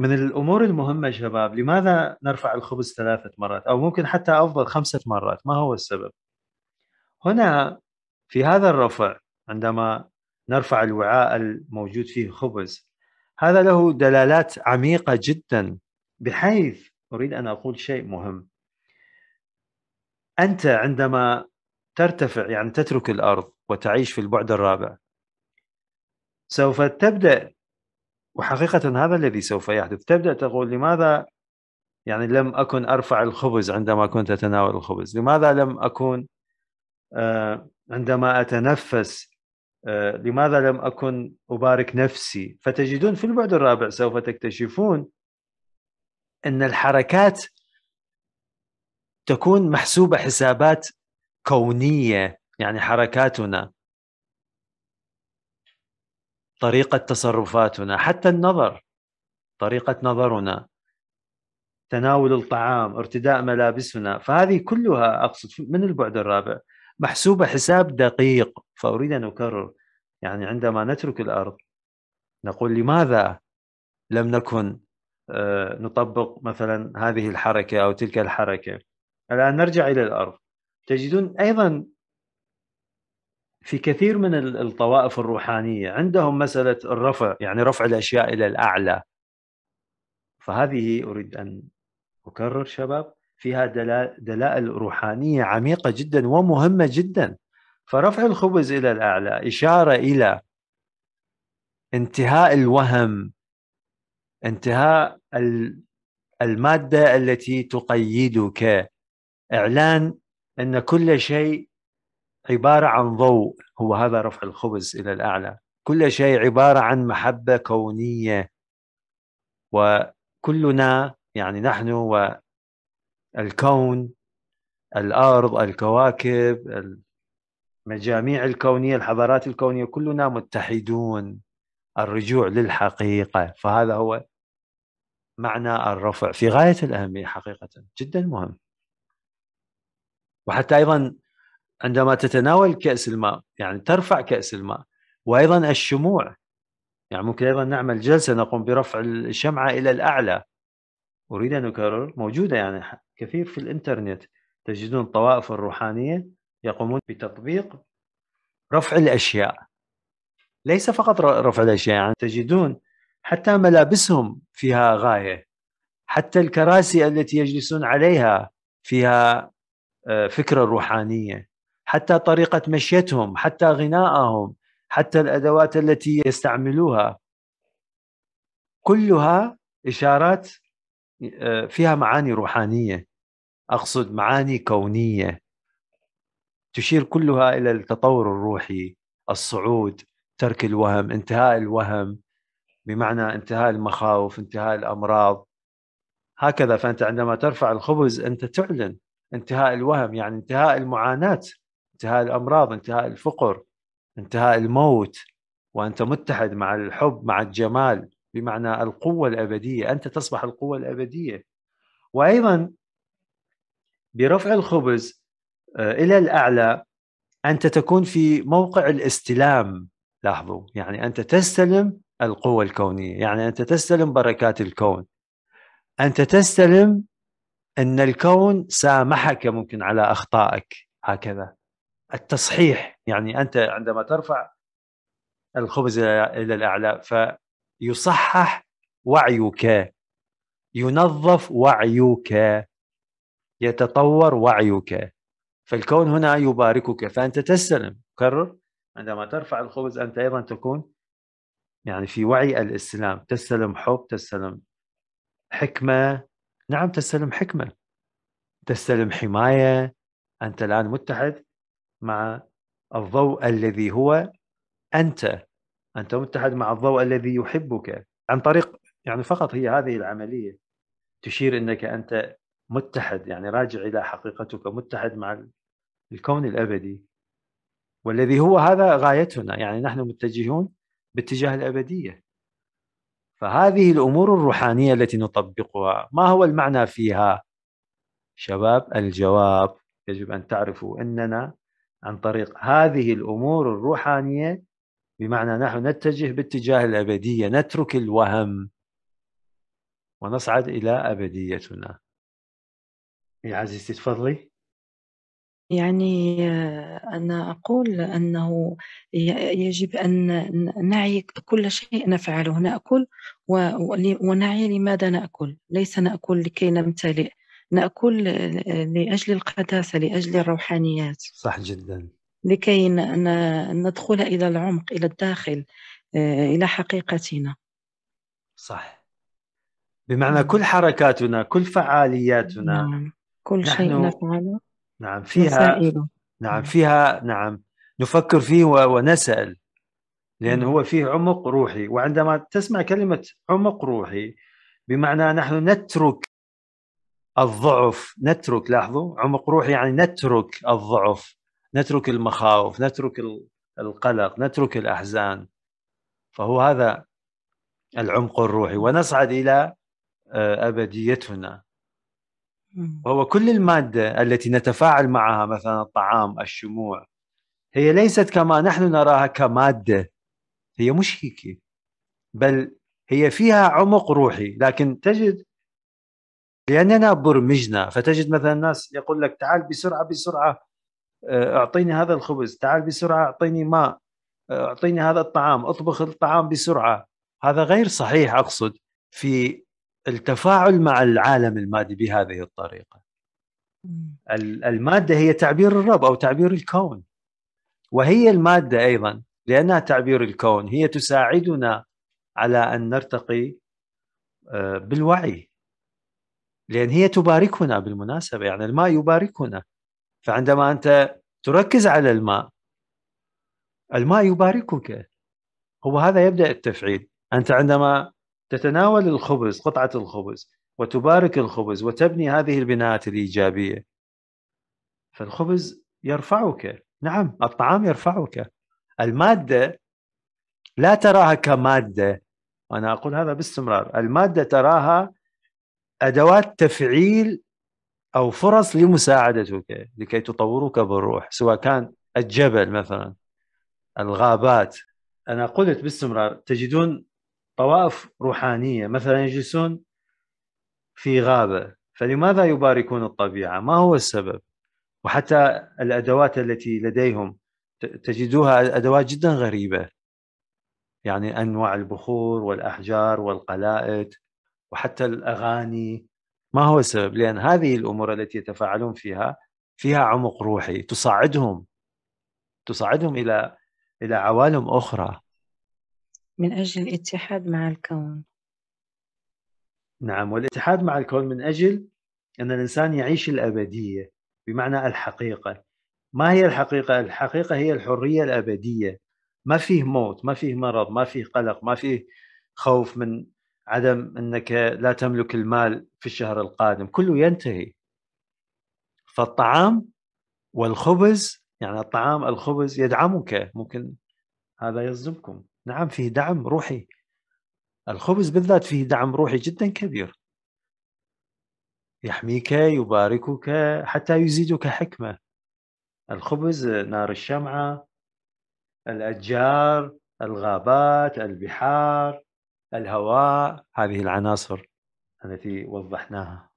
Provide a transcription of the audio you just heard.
من الامور المهمه شباب لماذا نرفع الخبز ثلاثه مرات او ممكن حتى افضل خمسه مرات ما هو السبب هنا في هذا الرفع عندما نرفع الوعاء الموجود فيه خبز هذا له دلالات عميقه جدا بحيث اريد ان اقول شيء مهم انت عندما ترتفع يعني تترك الارض وتعيش في البعد الرابع سوف تبدا وحقيقة هذا الذي سوف يحدث تبدأ تقول لماذا يعني لم أكن أرفع الخبز عندما كنت أتناول الخبز لماذا لم أكن آه، عندما أتنفس آه، لماذا لم أكن أبارك نفسي فتجدون في البعد الرابع سوف تكتشفون أن الحركات تكون محسوبة حسابات كونية يعني حركاتنا طريقة تصرفاتنا حتى النظر طريقة نظرنا تناول الطعام ارتداء ملابسنا فهذه كلها أقصد من البعد الرابع محسوبة حساب دقيق فأريد أن أكرر يعني عندما نترك الأرض نقول لماذا لم نكن آه، نطبق مثلا هذه الحركة أو تلك الحركة الآن نرجع إلى الأرض تجدون أيضا في كثير من الطوائف الروحانيه عندهم مساله الرفع يعني رفع الاشياء الى الاعلى فهذه اريد ان اكرر شباب فيها دلائل روحانيه عميقه جدا ومهمه جدا فرفع الخبز الى الاعلى اشاره الى انتهاء الوهم انتهاء الماده التي تقيدك اعلان ان كل شيء عبارة عن ضوء هو هذا رفع الخبز إلى الأعلى كل شيء عبارة عن محبة كونية وكلنا يعني نحن والكون الأرض الكواكب المجاميع الكونية الحضارات الكونية كلنا متحدون الرجوع للحقيقة فهذا هو معنى الرفع في غاية الأهمية حقيقة جدا مهم وحتى أيضا عندما تتناول كأس الماء يعني ترفع كأس الماء وأيضا الشموع يعني ممكن أيضا نعمل جلسة نقوم برفع الشمعة إلى الأعلى أريد أن أكرر موجودة يعني كثير في الإنترنت تجدون الطوائف الروحانية يقومون بتطبيق رفع الأشياء ليس فقط رفع الأشياء يعني تجدون حتى ملابسهم فيها غاية حتى الكراسي التي يجلسون عليها فيها آه، فكرة روحانية حتى طريقه مشيتهم حتى غنائهم حتى الادوات التي يستعملوها كلها اشارات آه، فيها معاني روحانيه اقصد معاني كونيه تشير كلها الى التطور الروحي الصعود ترك الوهم انتهاء الوهم بمعنى انتهاء المخاوف انتهاء الامراض هكذا فانت عندما ترفع الخبز انت تعلن انتهاء الوهم يعني انتهاء المعاناه انتهاء الامراض انتهاء الفقر انتهاء الموت وانت متحد مع الحب مع الجمال بمعنى القوه الابديه انت تصبح القوه الابديه وايضا برفع الخبز آه، الى الاعلى انت تكون في موقع الاستلام لاحظوا يعني انت تستلم القوه الكونيه يعني انت تستلم بركات الكون انت تستلم ان الكون سامحك ممكن على اخطائك هكذا التصحيح يعني انت عندما ترفع الخبز الى الاعلى فيصحح وعيك ينظف وعيك يتطور وعيك فالكون هنا يباركك فانت تستلم كرر عندما ترفع الخبز انت ايضا تكون يعني في وعي الاسلام تستلم حب تستلم حكمه نعم تستلم حكمه تستلم حمايه انت الان متحد مع الضوء الذي هو انت انت متحد مع الضوء الذي يحبك عن طريق يعني فقط هي هذه العمليه تشير انك انت متحد يعني راجع الى حقيقتك متحد مع الكون الابدي والذي هو هذا غايتنا يعني نحن متجهون باتجاه الابديه فهذه الامور الروحانيه التي نطبقها ما هو المعنى فيها شباب الجواب يجب ان تعرفوا اننا عن طريق هذه الأمور الروحانية بمعنى نحن نتجه باتجاه الأبدية نترك الوهم ونصعد إلى أبديتنا يا عزيزتي تفضلي يعني آه، أنا أقول أنه يجب أن نعي كل شيء نفعله نأكل ونعي لماذا نأكل ليس نأكل لكي نمتلئ ناكل لاجل القداسه لاجل الروحانيات صح جدا لكي ندخل الى العمق الى الداخل آه، الى حقيقتنا صح بمعنى نعم. كل حركاتنا كل فعالياتنا نعم. كل شيء نفعله نعم فيها نعم فيها نعم نفكر فيه ونسأل لأن نعم. هو فيه عمق روحي وعندما تسمع كلمة عمق روحي بمعنى نحن نترك الضعف نترك لاحظوا عمق روحي يعني نترك الضعف نترك المخاوف نترك القلق نترك الأحزان فهو هذا العمق الروحي ونصعد إلى آه، أبديتنا وهو كل المادة التي نتفاعل معها مثلا الطعام الشموع هي ليست كما نحن نراها كمادة هي مش هيك بل هي فيها عمق روحي لكن تجد لاننا برمجنا فتجد مثلا الناس يقول لك تعال بسرعه بسرعه آه، اعطيني هذا الخبز تعال بسرعه اعطيني ماء آه، اعطيني هذا الطعام اطبخ الطعام بسرعه هذا غير صحيح اقصد في التفاعل مع العالم المادي بهذه الطريقه الماده هي تعبير الرب او تعبير الكون وهي الماده ايضا لانها تعبير الكون هي تساعدنا على ان نرتقي آه، بالوعي لأن هي تباركنا بالمناسبة يعني الماء يباركنا فعندما أنت تركز على الماء الماء يباركك هو هذا يبدأ التفعيل أنت عندما تتناول الخبز قطعة الخبز وتبارك الخبز وتبني هذه البناءات الإيجابية فالخبز يرفعك نعم الطعام يرفعك المادة لا تراها كمادة أنا أقول هذا باستمرار المادة تراها ادوات تفعيل او فرص لمساعدتك لكي تطوروك بالروح سواء كان الجبل مثلا الغابات انا قلت باستمرار تجدون طوائف روحانيه مثلا يجلسون في غابه فلماذا يباركون الطبيعه؟ ما هو السبب؟ وحتى الادوات التي لديهم تجدوها ادوات جدا غريبه يعني انواع البخور والاحجار والقلائد وحتى الاغاني ما هو السبب؟ لان هذه الامور التي يتفاعلون فيها فيها عمق روحي تصعدهم تصعدهم الى الى عوالم اخرى من اجل الاتحاد مع الكون نعم والاتحاد مع الكون من اجل ان الانسان يعيش الابديه بمعنى الحقيقه ما هي الحقيقه؟ الحقيقه هي الحريه الابديه ما فيه موت ما فيه مرض ما فيه قلق ما فيه خوف من عدم انك لا تملك المال في الشهر القادم كله ينتهي فالطعام والخبز يعني الطعام الخبز يدعمك ممكن هذا يصدمكم نعم فيه دعم روحي الخبز بالذات فيه دعم روحي جدا كبير يحميك يباركك حتى يزيدك حكمة الخبز نار الشمعة الأشجار الغابات البحار الهواء هذه العناصر التي وضحناها